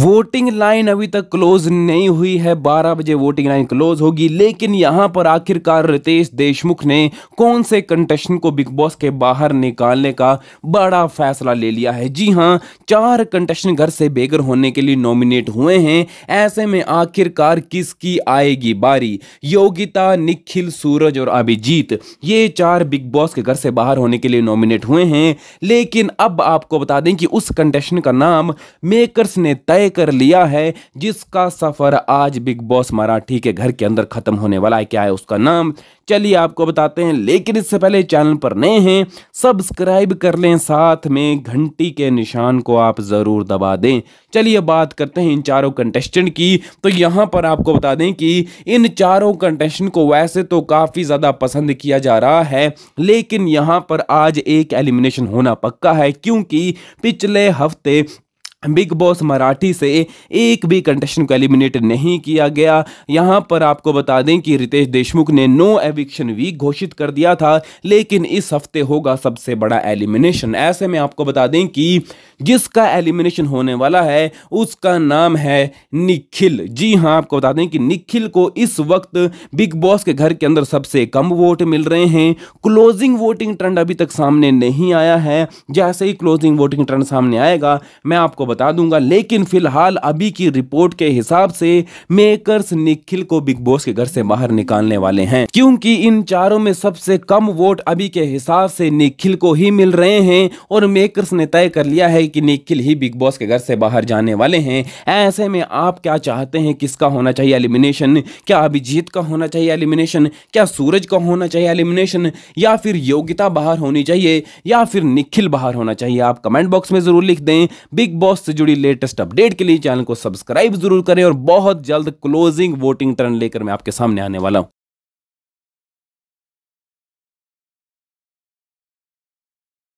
voting line अभी तक close नहीं हुई है 12 बजे वोटिंग लाइन क्लोज होगी लेकिन यहां पर आखिरकार रितेश देशमुख ने कौन से कंटेस्टन को बिग बॉस के बाहर निकालने का बड़ा फैसला ले लिया है जी हां चार कंटेस्टन घर से बेघर होने के लिए नॉमिनेट हुए हैं ऐसे में आखिरकार किसकी आएगी बारी योगिता निखिल सूरज और अभिजीत ये चार बिग बॉस के घर से बाहर होने के लिए नॉमिनेट हुए हैं लेकिन अब आपको बता दें कि उस कंटेस्टन का नाम मेकर्स ने तय कर लिया है जिसका सफर आज बिग बॉस मराठी के घर के अंदर खत्म होने वाला है क्या है उसका नाम चलिए आपको बताते हैं लेकिन इससे पहले चैनल पर नए हैं सब्सक्राइब कर लें साथ में घंटी के निशान को आप जरूर दबा दें चलिए बात करते हैं इन चारों कंटेस्टेंट की तो यहां पर आपको बता दें कि इन चारों कंटेस्टेंट को वैसे तो काफ़ी ज़्यादा पसंद किया जा रहा है लेकिन यहां पर आज एक एलिमिनेशन होना पक्का है क्योंकि पिछले हफ्ते बिग बॉस मराठी से एक भी कंटेस्टेंट को एलिमिनेट नहीं किया गया यहाँ पर आपको बता दें कि रितेश देशमुख ने नो एविक्शन वीक घोषित कर दिया था लेकिन इस हफ्ते होगा सबसे बड़ा एलिमिनेशन ऐसे में आपको बता दें कि जिसका एलिमिनेशन होने वाला है उसका नाम है निखिल जी हाँ आपको बता दें कि निखिल को इस वक्त बिग बॉस के घर के अंदर सबसे कम वोट मिल रहे हैं क्लोजिंग वोटिंग ट्रेंड अभी तक सामने नहीं आया है जैसे ही क्लोजिंग वोटिंग ट्रेंड सामने आएगा मैं आपको बता दूंगा लेकिन फिलहाल अभी की रिपोर्ट के हिसाब से मेकर्स निखिल को बिग बॉस के घर से बाहर निकालने वाले हैं क्योंकि इन चारों में सबसे कम वोट अभी के हिसाब से निखिल को ही मिल रहे हैं और मेकर्स ने तय कर लिया है कि निखिल ही बिग बॉस के घर से बाहर जाने वाले हैं ऐसे में आप क्या चाहते हैं किसका होना चाहिए एलिमिनेशन क्या अभिजीत का होना चाहिए एलिमिनेशन क्या सूरज का होना चाहिए एलिमिनेशन या फिर योग्यता बाहर होनी चाहिए या फिर निखिल बाहर होना चाहिए आप कमेंट बॉक्स में जरूर लिख दें बिग बॉस से जुड़ी लेटेस्ट अपडेट के लिए चैनल को सब्सक्राइब जरूर करें और बहुत जल्द क्लोजिंग वोटिंग टर्न लेकर मैं आपके सामने आने वाला हूं